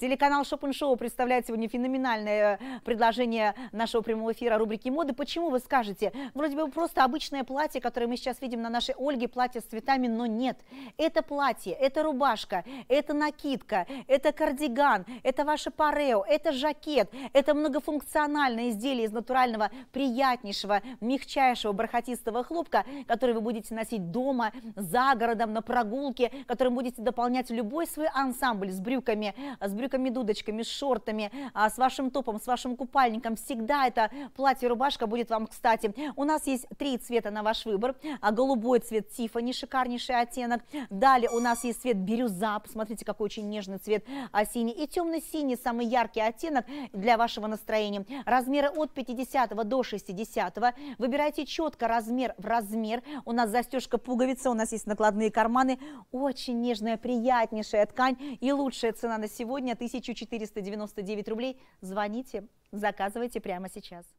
Телеканал Шопеншоу представляет сегодня феноменальное э, предложение нашего прямого эфира рубрики моды. Почему вы скажете? Вроде бы просто обычное платье, которое мы сейчас видим на нашей Ольге, платье с цветами, но нет. Это платье, это рубашка, это накидка, это кардиган, это ваше парео, это жакет, это многофункциональное изделие из натурального, приятнейшего, мягчайшего, бархатистого хлопка, который вы будете носить дома, за городом, на прогулке, которым будете дополнять любой свой ансамбль с брюками, с брюками туфельками, дудочками, с шортами, а, с вашим топом, с вашим купальником. Всегда это платье-рубашка будет вам кстати. У нас есть три цвета на ваш выбор. А, голубой цвет Тифани, шикарнейший оттенок. Далее у нас есть цвет бирюза, посмотрите, какой очень нежный цвет а, синий. И темно-синий, самый яркий оттенок для вашего настроения. Размеры от 50 до 60. Выбирайте четко размер в размер. У нас застежка пуговица, у нас есть накладные карманы. Очень нежная, приятнейшая ткань и лучшая цена на сегодня 1499 рублей. Звоните, заказывайте прямо сейчас.